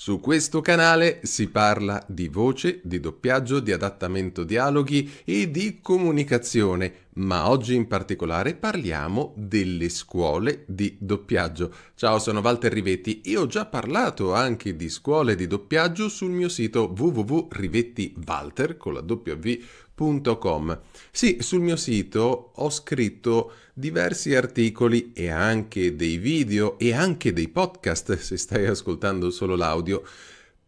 Su questo canale si parla di voce, di doppiaggio, di adattamento dialoghi e di comunicazione ma oggi in particolare parliamo delle scuole di doppiaggio. Ciao, sono Walter Rivetti e ho già parlato anche di scuole di doppiaggio sul mio sito www.rivettivalter con la Com. Sì, sul mio sito ho scritto diversi articoli e anche dei video e anche dei podcast se stai ascoltando solo l'audio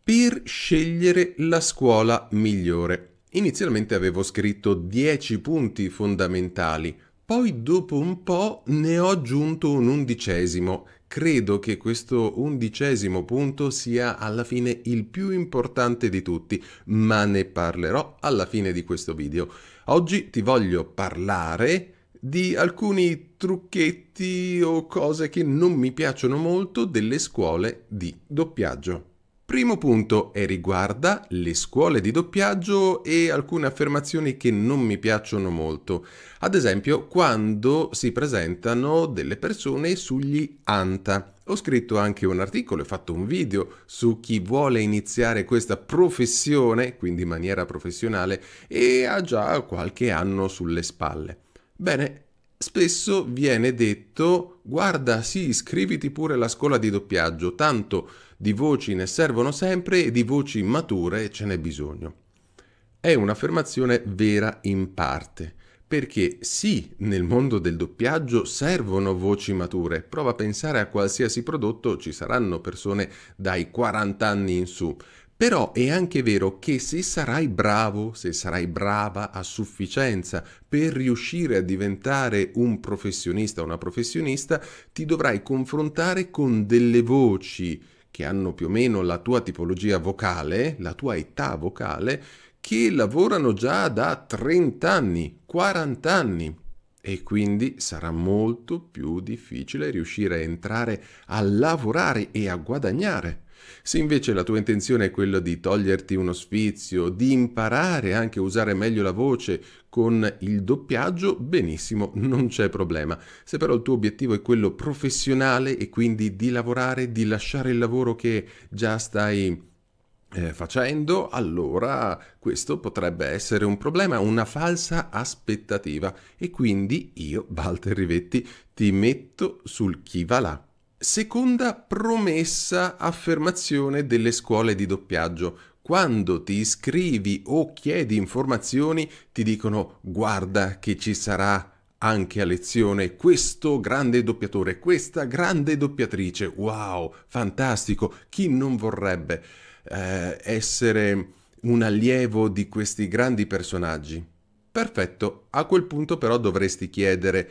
per scegliere la scuola migliore. Inizialmente avevo scritto 10 punti fondamentali, poi dopo un po' ne ho aggiunto un undicesimo. Credo che questo undicesimo punto sia alla fine il più importante di tutti, ma ne parlerò alla fine di questo video. Oggi ti voglio parlare di alcuni trucchetti o cose che non mi piacciono molto delle scuole di doppiaggio. Primo punto e riguarda le scuole di doppiaggio e alcune affermazioni che non mi piacciono molto. Ad esempio, quando si presentano delle persone sugli ANTA. Ho scritto anche un articolo e fatto un video su chi vuole iniziare questa professione, quindi in maniera professionale, e ha già qualche anno sulle spalle. Bene, spesso viene detto guarda sì iscriviti pure alla scuola di doppiaggio, tanto di voci ne servono sempre e di voci mature ce n'è bisogno. È un'affermazione vera in parte, perché sì, nel mondo del doppiaggio servono voci mature, prova a pensare a qualsiasi prodotto ci saranno persone dai 40 anni in su, però è anche vero che se sarai bravo, se sarai brava a sufficienza per riuscire a diventare un professionista o una professionista, ti dovrai confrontare con delle voci che hanno più o meno la tua tipologia vocale, la tua età vocale, che lavorano già da 30 anni, 40 anni, e quindi sarà molto più difficile riuscire a entrare a lavorare e a guadagnare se invece la tua intenzione è quella di toglierti uno sfizio, di imparare anche a usare meglio la voce con il doppiaggio, benissimo, non c'è problema. Se però il tuo obiettivo è quello professionale e quindi di lavorare, di lasciare il lavoro che già stai eh, facendo, allora questo potrebbe essere un problema, una falsa aspettativa. E quindi io, Walter Rivetti, ti metto sul chi va là. Seconda promessa affermazione delle scuole di doppiaggio. Quando ti iscrivi o chiedi informazioni ti dicono guarda che ci sarà anche a lezione questo grande doppiatore, questa grande doppiatrice. Wow, fantastico! Chi non vorrebbe eh, essere un allievo di questi grandi personaggi? Perfetto, a quel punto però dovresti chiedere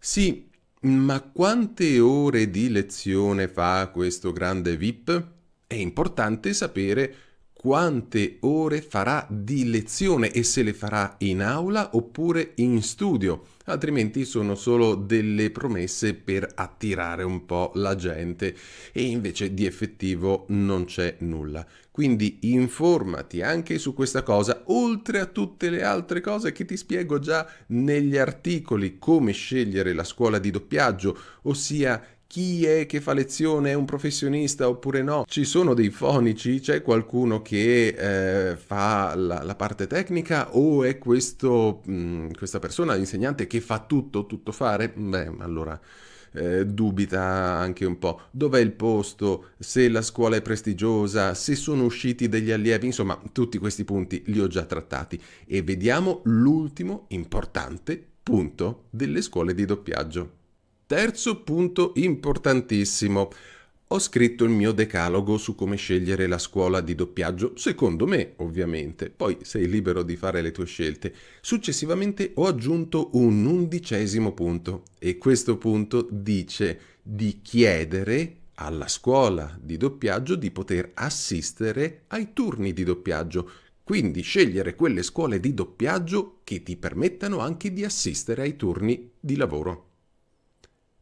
sì, ma quante ore di lezione fa questo grande VIP? È importante sapere quante ore farà di lezione e se le farà in aula oppure in studio, altrimenti sono solo delle promesse per attirare un po' la gente e invece di effettivo non c'è nulla. Quindi informati anche su questa cosa, oltre a tutte le altre cose che ti spiego già negli articoli, come scegliere la scuola di doppiaggio, ossia chi è che fa lezione, è un professionista oppure no, ci sono dei fonici, c'è qualcuno che eh, fa la, la, parte tecnica o è questo, mh, mm, questa persona, l'insegnante, che fa tutto, tutto fare? Beh, allora... Eh, dubita anche un po'. Dov'è il posto? Se la scuola è prestigiosa? Se sono usciti degli allievi? Insomma, tutti questi punti li ho già trattati. E vediamo l'ultimo importante punto delle scuole di doppiaggio. Terzo punto importantissimo. Ho scritto il mio decalogo su come scegliere la scuola di doppiaggio, secondo me ovviamente, poi sei libero di fare le tue scelte. Successivamente ho aggiunto un undicesimo punto e questo punto dice di chiedere alla scuola di doppiaggio di poter assistere ai turni di doppiaggio, quindi scegliere quelle scuole di doppiaggio che ti permettano anche di assistere ai turni di lavoro.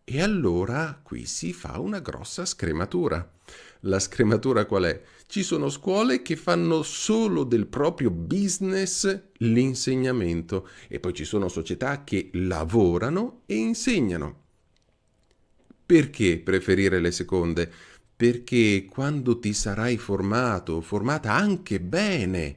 E allora qui si fa una grossa scrematura. La scrematura qual è? Ci sono scuole che fanno solo del proprio business l'insegnamento e poi ci sono società che lavorano e insegnano. Perché preferire le seconde? Perché quando ti sarai formato, formata anche bene,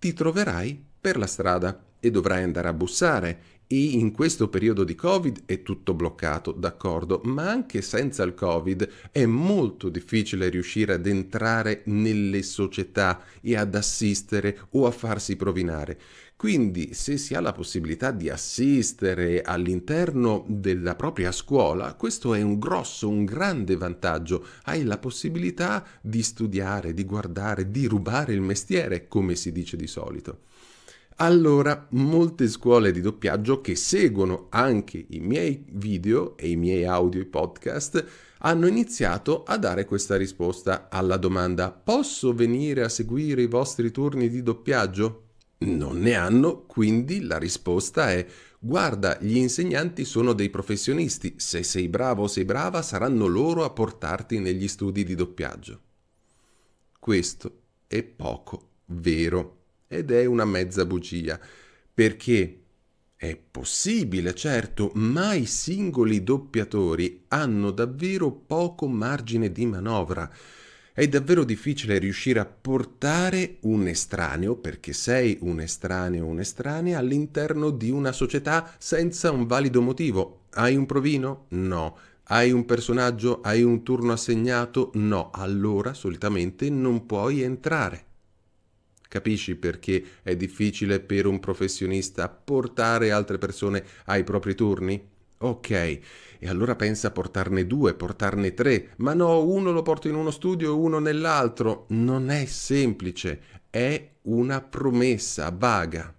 ti troverai per la strada e dovrai andare a bussare e in questo periodo di Covid è tutto bloccato, d'accordo, ma anche senza il Covid è molto difficile riuscire ad entrare nelle società e ad assistere o a farsi provinare. Quindi se si ha la possibilità di assistere all'interno della propria scuola, questo è un grosso, un grande vantaggio. Hai la possibilità di studiare, di guardare, di rubare il mestiere, come si dice di solito allora molte scuole di doppiaggio che seguono anche i miei video e i miei audio e podcast hanno iniziato a dare questa risposta alla domanda posso venire a seguire i vostri turni di doppiaggio? Non ne hanno, quindi la risposta è guarda, gli insegnanti sono dei professionisti, se sei bravo o sei brava saranno loro a portarti negli studi di doppiaggio. Questo è poco vero ed è una mezza bugia, perché è possibile, certo, ma i singoli doppiatori hanno davvero poco margine di manovra. È davvero difficile riuscire a portare un estraneo, perché sei un estraneo o un'estranea, all'interno di una società senza un valido motivo. Hai un provino? No. Hai un personaggio? Hai un turno assegnato? No. Allora solitamente non puoi entrare. Capisci perché è difficile per un professionista portare altre persone ai propri turni? Ok, e allora pensa a portarne due, portarne tre, ma no, uno lo porto in uno studio e uno nell'altro. Non è semplice, è una promessa vaga.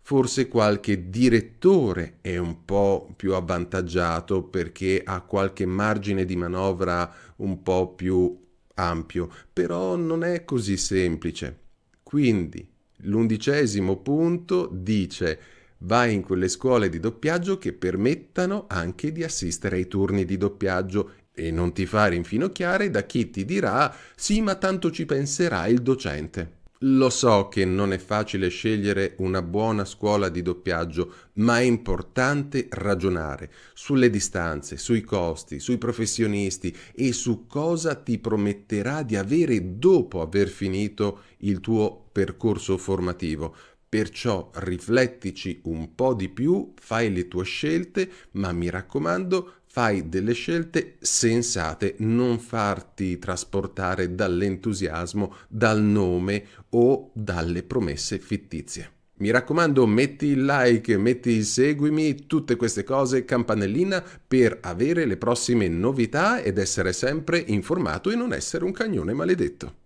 Forse qualche direttore è un po' più avvantaggiato perché ha qualche margine di manovra un po' più ampio, però non è così semplice. Quindi l'undicesimo punto dice vai in quelle scuole di doppiaggio che permettano anche di assistere ai turni di doppiaggio e non ti fare infinocchiare da chi ti dirà sì ma tanto ci penserà il docente. Lo so che non è facile scegliere una buona scuola di doppiaggio, ma è importante ragionare sulle distanze, sui costi, sui professionisti e su cosa ti prometterà di avere dopo aver finito il tuo percorso formativo, Perciò riflettici un po' di più, fai le tue scelte, ma mi raccomando, fai delle scelte sensate, non farti trasportare dall'entusiasmo, dal nome o dalle promesse fittizie. Mi raccomando, metti il like, metti il seguimi, tutte queste cose, campanellina, per avere le prossime novità ed essere sempre informato e non essere un cagnone maledetto.